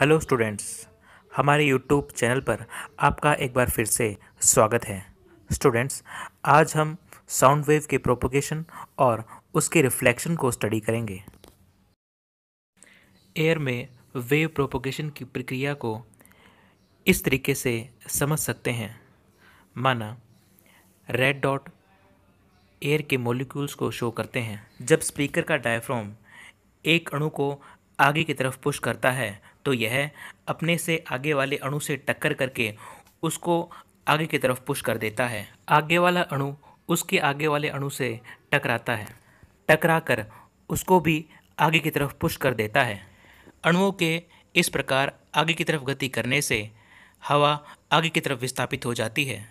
hello students हमारे YouTube channel पर आपका एक बार फिर से स्वागत है स्टूडेंट्स आज हम साउंड वेव के प्रोपोगेशन और उसके रिफ्लेक्शन को स्टडी करेंगे एयर में वेव प्रोपोगेशन की प्रक्रिया को इस तरीके से समझ सकते हैं माना रेड डॉट एयर के मॉलिक्यूल्स को शो करते हैं जब स्पीकर का डायफ्राम एक अणु को आगे की तरफ पुश करता है तो यह अपने से आगे वाले अणु से टक्कर करके उसको आगे की तरफ पुश कर देता है आगे वाला अणु उसके आगे वाले अणु से टकराता है टकरा कर उसको भी आगे की तरफ पुश कर देता है अणुओं के इस प्रकार आगे की तरफ गति करने से हवा आगे की तरफ विस्थापित हो जाती है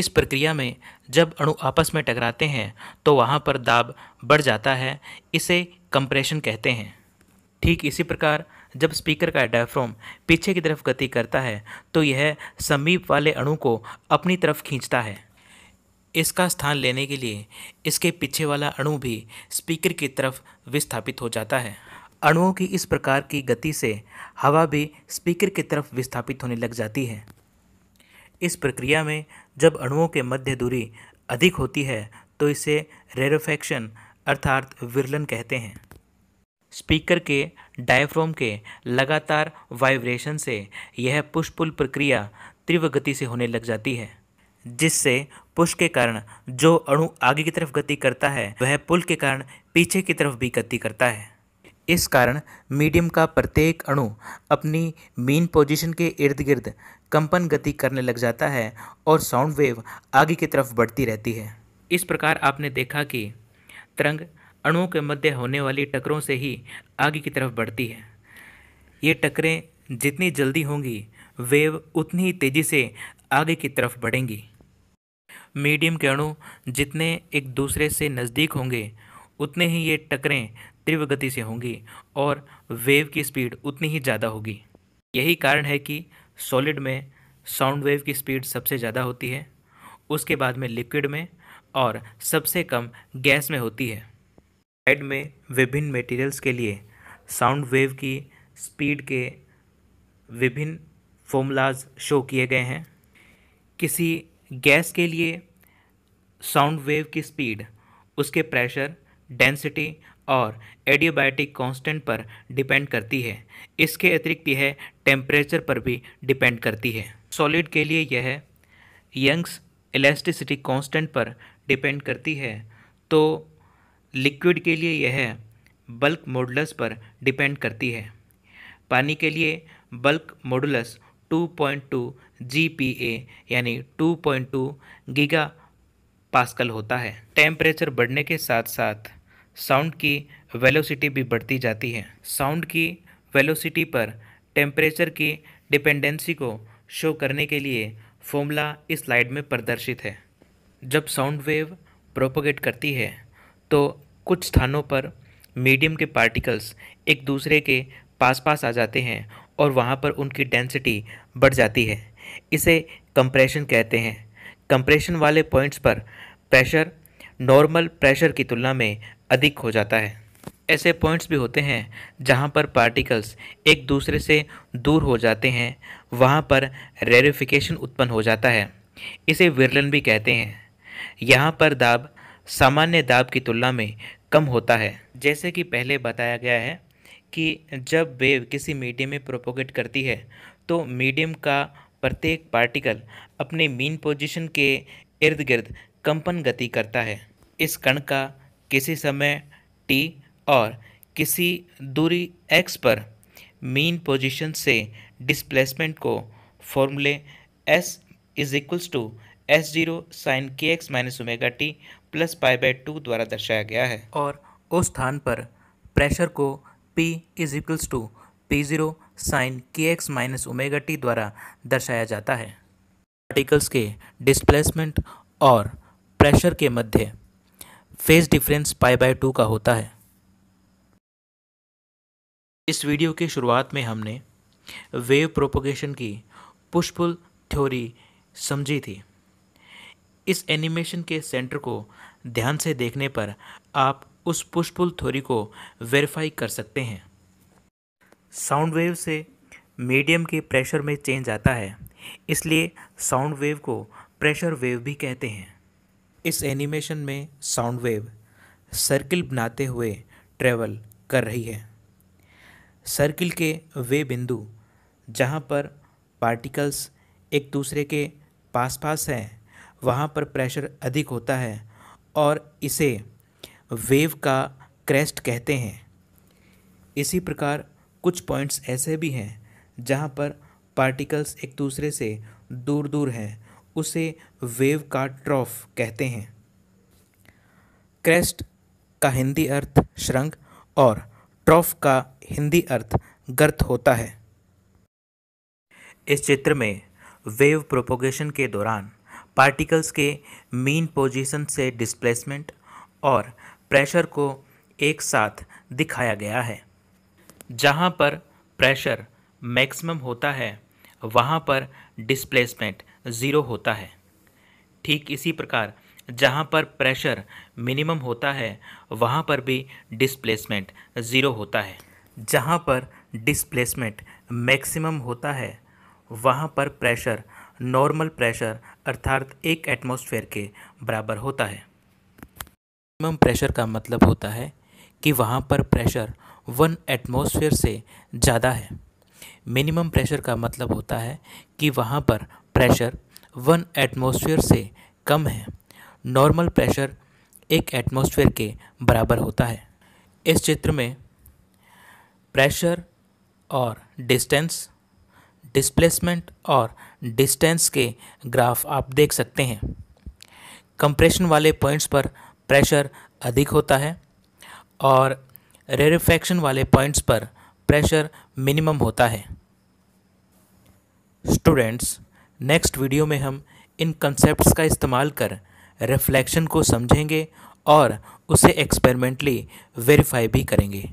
इस प्रक्रिया में जब अणु आपस में टकराते हैं तो वहाँ पर दाब बढ़ जाता है इसे कंप्रेशन कहते हैं ठीक इसी प्रकार जब स्पीकर का डायफ्रोम पीछे की तरफ गति करता है तो यह समीप वाले अणु को अपनी तरफ खींचता है इसका स्थान लेने के लिए इसके पीछे वाला अणु भी स्पीकर की तरफ विस्थापित हो जाता है अणुओं की इस प्रकार की गति से हवा भी स्पीकर की तरफ विस्थापित होने लग जाती है इस प्रक्रिया में जब अणुओं के मध्य दूरी अधिक होती है तो इसे रेरोफेक्शन अर्थात विरलन कहते हैं स्पीकर के डायफ्रोम के लगातार वाइब्रेशन से यह पुश पुल प्रक्रिया तीव्र गति से होने लग जाती है जिससे पुश के कारण जो अणु आगे की तरफ गति करता है वह पुल के कारण पीछे की तरफ भी गति करता है इस कारण मीडियम का प्रत्येक अणु अपनी मीन पोजीशन के इर्द गिर्द कंपन गति करने लग जाता है और साउंड वेव आगे की तरफ बढ़ती रहती है इस प्रकार आपने देखा कि तरंग अणुओं के मध्य होने वाली टकरों से ही आगे की तरफ बढ़ती है ये टकरें जितनी जल्दी होंगी वेव उतनी ही तेज़ी से आगे की तरफ बढ़ेंगी मीडियम के अणु जितने एक दूसरे से नज़दीक होंगे उतने ही ये टकरें तीव्र गति से होंगी और वेव की स्पीड उतनी ही ज़्यादा होगी यही कारण है कि सॉलिड में साउंड वेव की स्पीड सबसे ज़्यादा होती है उसके बाद में लिक्विड में और सबसे कम गैस में होती है स्लाइड में विभिन्न मटेरियल्स के लिए साउंड वेव की स्पीड के विभिन्न फॉर्मूलाज शो किए गए हैं किसी गैस के लिए साउंड वेव की स्पीड उसके प्रेशर डेंसिटी और एडियोबायोटिक कांस्टेंट पर डिपेंड करती है इसके अतिरिक्त यह टेम्परेचर पर भी डिपेंड करती है सॉलिड के लिए यह यंग्स इलास्टिसिटी कांस्टेंट पर डिपेंड करती है तो लिक्विड के लिए यह बल्क मॉडुलस पर डिपेंड करती है पानी के लिए बल्क मॉडुलस 2.2 GPa यानी 2.2 गीगा पास्कल होता है टेम्परेचर बढ़ने के साथ साथ साउंड की वेलोसिटी भी बढ़ती जाती है साउंड की वेलोसिटी पर टेम्परेचर की डिपेंडेंसी को शो करने के लिए फॉर्मूला इस स्लाइड में प्रदर्शित है जब साउंड वेव प्रोपोगेट करती है तो कुछ स्थानों पर मीडियम के पार्टिकल्स एक दूसरे के पास पास आ जाते हैं और वहाँ पर उनकी डेंसिटी बढ़ जाती है इसे कंप्रेशन कहते हैं कंप्रेशन वाले पॉइंट्स पर प्रेशर नॉर्मल प्रेशर की तुलना में अधिक हो जाता है ऐसे पॉइंट्स भी होते हैं जहाँ पर पार्टिकल्स एक दूसरे से दूर हो जाते हैं वहाँ पर रेरिफिकेशन उत्पन्न हो जाता है इसे विरलन भी कहते हैं यहाँ पर दाब सामान्य दाब की तुलना में कम होता है जैसे कि पहले बताया गया है कि जब वेव किसी मीडियम में प्रोपोगेट करती है तो मीडियम का प्रत्येक पार्टिकल अपने मीन पोजीशन के इर्द गिर्द कंपन गति करता है इस कण का किसी समय टी और किसी दूरी एक्स पर मीन पोजीशन से डिस्प्लेसमेंट को फॉर्मूले S is equals to S zero sine के x minus omega T plus pi by two द्वारा दर्शाया गया है और उस स्थान पर प्रेशर को P is equals to P zero sine के एक्स माइनस ओमेगा टी द्वारा दर्शाया जाता है पार्टिकल्स के डिस्प्लेसमेंट और प्रेशर के मध्य phase difference pi by two का होता है इस वीडियो की शुरुआत में हमने वेव प्रोपोगेशन की पुष्पुल थ्योरी समझी थी इस एनिमेशन के सेंटर को ध्यान से देखने पर आप उस पुष्पुल थोरी को वेरीफाई कर सकते हैं साउंड वेव से मीडियम के प्रेशर में चेंज आता है इसलिए साउंड वेव को प्रेशर वेव भी कहते हैं इस एनिमेशन में साउंड वेव सर्किल बनाते हुए ट्रेवल कर रही है सर्किल के वे बिंदु जहाँ पर पार्टिकल्स एक दूसरे के पास पास हैं वहाँ पर प्रेशर अधिक होता है और इसे वेव का क्रेस्ट कहते हैं इसी प्रकार कुछ पॉइंट्स ऐसे भी हैं जहाँ पर पार्टिकल्स एक दूसरे से दूर दूर हैं उसे वेव का ट्रॉफ कहते हैं क्रेस्ट का हिंदी अर्थ श्रृंग और ट्रॉफ का हिंदी अर्थ गर्त होता है इस चित्र में वेव प्रोपोगेशन के दौरान पार्टिकल्स के मीन पोजीशन से डिस्प्लेसमेंट और प्रेशर को एक साथ दिखाया गया है जहाँ पर प्रेशर मैक्सिमम होता है वहाँ पर डिस्प्लेसमेंट ज़ीरो होता है ठीक इसी प्रकार जहाँ पर प्रेशर मिनिमम होता है वहाँ पर भी डिस्प्लेसमेंट ज़ीरो होता है जहाँ पर डिस्प्लेसमेंट मैक्सिमम होता है वहाँ पर प्रेशर नॉर्मल प्रेशर अर्थात एक एटमॉस्फेयर के बराबर होता है मिनिमम प्रेशर का मतलब होता है कि वहाँ पर प्रेशर वन एटमॉस्फेयर से ज़्यादा है मिनिमम प्रेशर का मतलब होता है कि वहाँ पर प्रेशर वन एटमॉस्फेयर से कम है नॉर्मल प्रेशर एक एटमॉस्फेयर के बराबर होता है इस चित्र में प्रेशर और डिस्टेंस डिस्प्लेसमेंट और डिस्टेंस के ग्राफ आप देख सकते हैं कंप्रेशन वाले पॉइंट्स पर प्रेशर अधिक होता है और रेरिफेक्शन वाले पॉइंट्स पर प्रेशर मिनिमम होता है स्टूडेंट्स नेक्स्ट वीडियो में हम इन कंसेप्ट्स का इस्तेमाल कर रिफ्लेक्शन को समझेंगे और उसे एक्सपेरिमेंटली वेरीफाई भी करेंगे